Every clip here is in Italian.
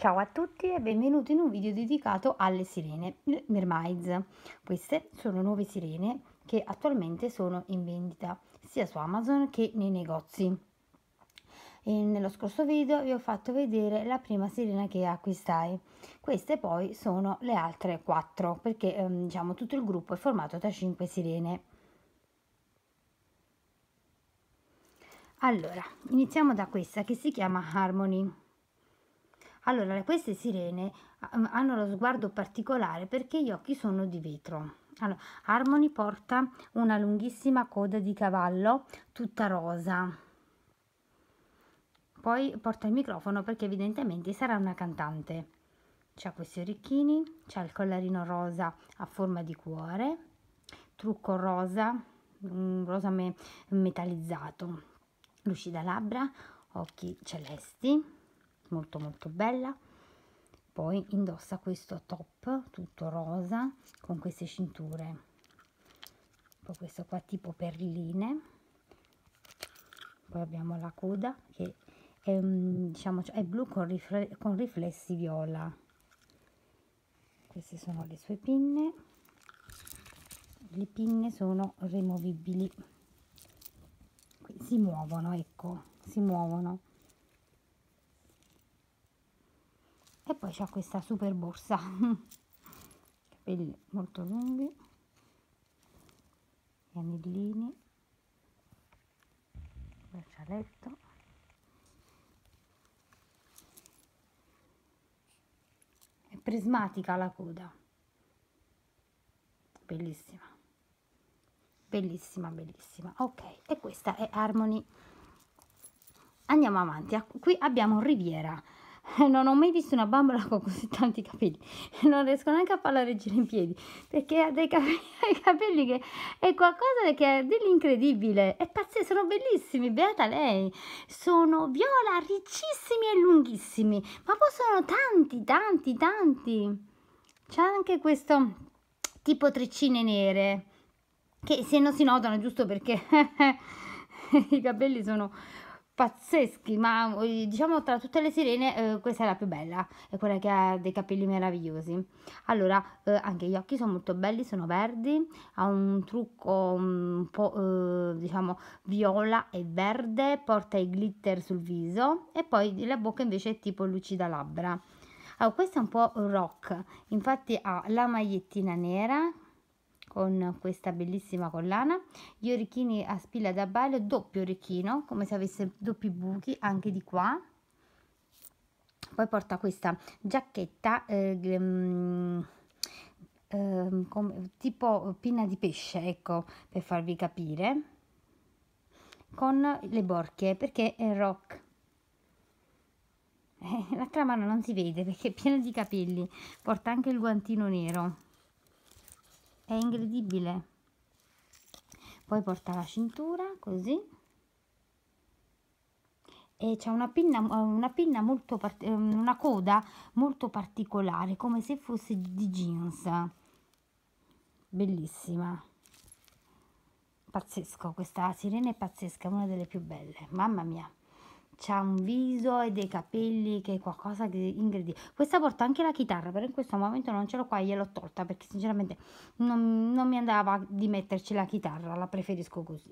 Ciao a tutti e benvenuti in un video dedicato alle sirene Mermaids. Queste sono nuove sirene che attualmente sono in vendita sia su Amazon che nei negozi. E nello scorso video vi ho fatto vedere la prima sirena che acquistai. Queste poi sono le altre quattro perché ehm, diciamo tutto il gruppo è formato da cinque sirene. Allora, iniziamo da questa che si chiama Harmony allora, queste sirene ehm, hanno lo sguardo particolare perché gli occhi sono di vetro. Allora, Harmony porta una lunghissima coda di cavallo tutta rosa. Poi porta il microfono perché evidentemente sarà una cantante. C'ha questi orecchini, c'ha il collarino rosa a forma di cuore, trucco rosa, un rosa me metallizzato, lucida labbra, occhi celesti molto molto bella poi indossa questo top tutto rosa con queste cinture poi questo qua tipo perline poi abbiamo la coda che è, diciamo, cioè è blu con, rifle con riflessi viola queste sono le sue pinne le pinne sono removibili si muovono ecco si muovono poi c'è questa super borsa capelli molto lunghi gli anellini braccialetto è prismatica la coda bellissima bellissima bellissima ok e questa è Harmony andiamo avanti qui abbiamo Riviera non ho mai visto una bambola con così tanti capelli non riesco neanche a farla reggere in piedi perché ha dei capelli, capelli che è qualcosa che è dell'incredibile è pazzesco sono bellissimi beata lei sono viola riccissimi e lunghissimi ma poi sono tanti tanti tanti c'è anche questo tipo treccine nere che se non si notano giusto perché i capelli sono pazzeschi, ma eh, diciamo tra tutte le sirene eh, questa è la più bella, è quella che ha dei capelli meravigliosi. Allora, eh, anche gli occhi sono molto belli, sono verdi, ha un trucco un po' eh, diciamo viola e verde, porta i glitter sul viso e poi la bocca invece è tipo lucida labbra. Allora, ah, questa è un po' rock, infatti ha la magliettina nera con questa bellissima collana gli orecchini a spilla da baile doppio orecchino come se avesse doppi buchi anche di qua poi porta questa giacchetta eh, eh, come, tipo pinna di pesce ecco per farvi capire con le borchie perché è rock eh, la clamana non si vede perché è piena di capelli porta anche il guantino nero è incredibile poi porta la cintura così e c'è una pinna una pinna molto ehm, una coda molto particolare come se fosse di jeans bellissima pazzesco questa sirena è pazzesca una delle più belle mamma mia c'ha un viso e dei capelli che è qualcosa di incredibile. Questa porta anche la chitarra, però in questo momento non ce l'ho qua, gliel'ho tolta perché sinceramente non, non mi andava di metterci la chitarra, la preferisco così.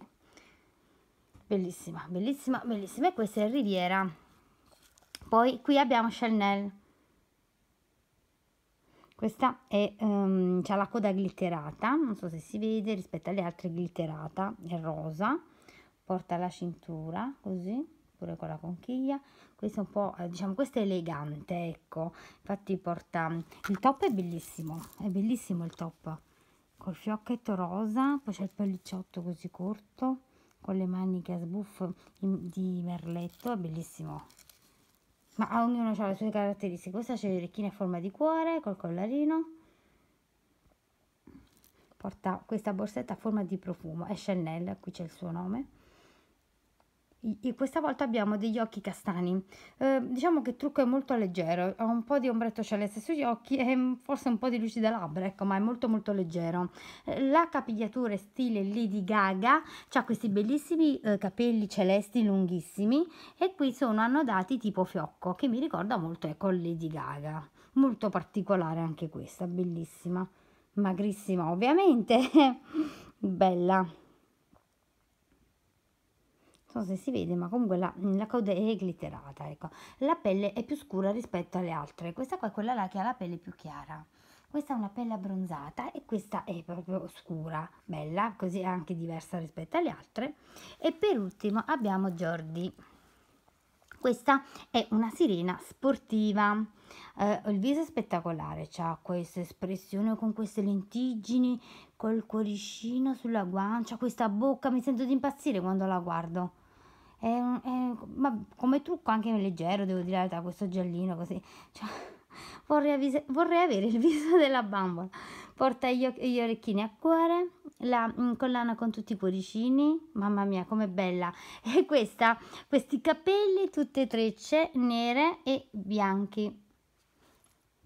Bellissima, bellissima, bellissima. E questa è Riviera. Poi qui abbiamo Chanel. Questa è, um, ehm, ha la coda glitterata, non so se si vede, rispetto alle altre glitterata, è rosa, porta la cintura così pure con la conchiglia questo è un po' eh, diciamo questo è elegante ecco infatti porta mm, il top è bellissimo è bellissimo il top col fiocchetto rosa poi c'è il pellicciotto così corto con le maniche a sbuffo di merletto è bellissimo ma ognuno ha le sue caratteristiche questa c'è l'orecchina a forma di cuore col collarino porta questa borsetta a forma di profumo è Chanel qui c'è il suo nome e questa volta abbiamo degli occhi castani eh, diciamo che il trucco è molto leggero ha un po' di ombretto celeste sugli occhi e forse un po' di lucida labbra ecco ma è molto molto leggero eh, la capigliatura è stile Lady Gaga ha questi bellissimi eh, capelli celesti lunghissimi e qui sono annodati tipo fiocco che mi ricorda molto ecco Lady Gaga molto particolare anche questa bellissima magrissima ovviamente bella non so se si vede ma comunque la, la coda è glitterata ecco la pelle è più scura rispetto alle altre questa qua è quella là che ha la pelle più chiara questa è una pelle abbronzata e questa è proprio scura, bella, così è anche diversa rispetto alle altre. E per ultimo abbiamo Jordi. Questa è una sirena sportiva, eh, il viso è spettacolare, ha questa espressione con queste lentiggini, col cuoricino sulla guancia, questa bocca, mi sento di impazzire quando la guardo è, è, ma come trucco anche leggero, devo dire la verità, questo giallino così. Cioè, vorrei, avise, vorrei, avere il viso della bambola. Porta gli, gli orecchini a cuore, la mm, collana con tutti i cuoricini, mamma mia com'è bella, e questa, questi capelli tutte trecce nere e bianchi,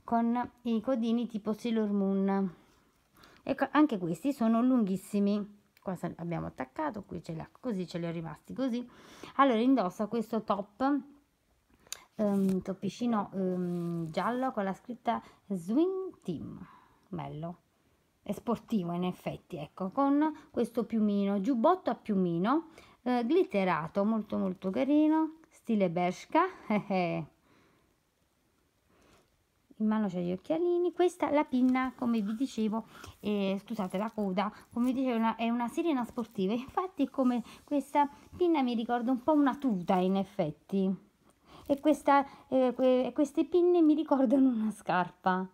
con i codini tipo Sailor Moon, e anche questi sono lunghissimi qua abbiamo attaccato qui ce l'ha così ce li ho rimasti così allora indossa questo top um, ehm, toppicino um, ehm, giallo con la scritta swing team bello è sportivo in effetti ecco con questo piumino giubbotto a piumino eh, glitterato molto molto carino stile bershka eh, eh in mano c'è gli occhialini questa la pinna come vi dicevo eh, scusate la coda come vi dicevo una, è una sirena sportiva infatti come questa pinna mi ricorda un po' una tuta in effetti e questa, eh, queste pinne mi ricordano una scarpa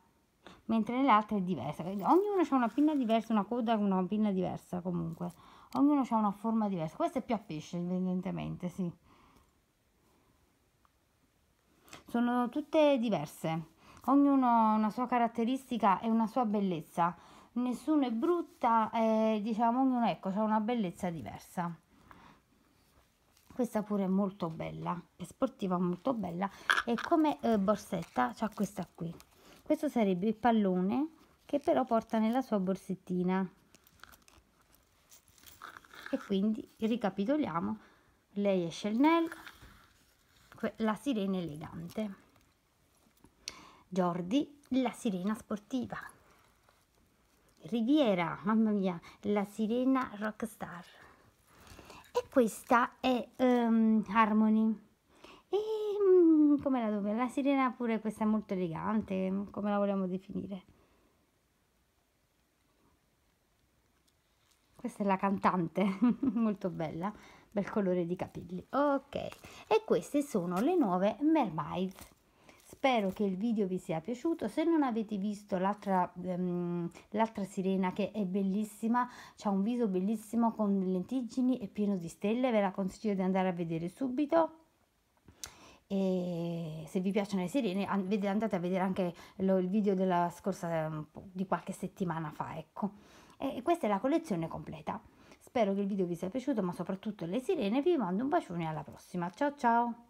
mentre nell'altra è diversa ognuno ha una pinna diversa una coda con una pinna diversa comunque ognuno ha una forma diversa questa è più a pesce evidentemente sì sono tutte diverse ognuno ha una sua caratteristica e una sua bellezza, nessuno è brutta, eh, diciamo ognuno ecco, ha una bellezza diversa. Questa pure è molto bella, è sportiva molto bella e come eh, borsetta c'è questa qui. Questo sarebbe il pallone che però porta nella sua borsettina. E quindi ricapitoliamo, lei è Chanel, la sirena elegante. Jordi, la sirena sportiva. Riviera, mamma mia, la sirena rockstar. E questa è um, Harmony. E um, come la dove? La sirena pure questa è molto elegante, come la vogliamo definire. Questa è la cantante, molto bella, bel colore di capelli. Ok, e queste sono le nuove Mermaid. Spero che il video vi sia piaciuto, se non avete visto l'altra um, sirena che è bellissima, ha un viso bellissimo con lentiggini e pieno di stelle, ve la consiglio di andare a vedere subito e se vi piacciono le sirene andate a vedere anche lo, il video della scorsa ehm, di qualche settimana fa ecco e questa è la collezione completa spero che il video vi sia piaciuto ma soprattutto le sirene vi mando un bacione alla prossima ciao ciao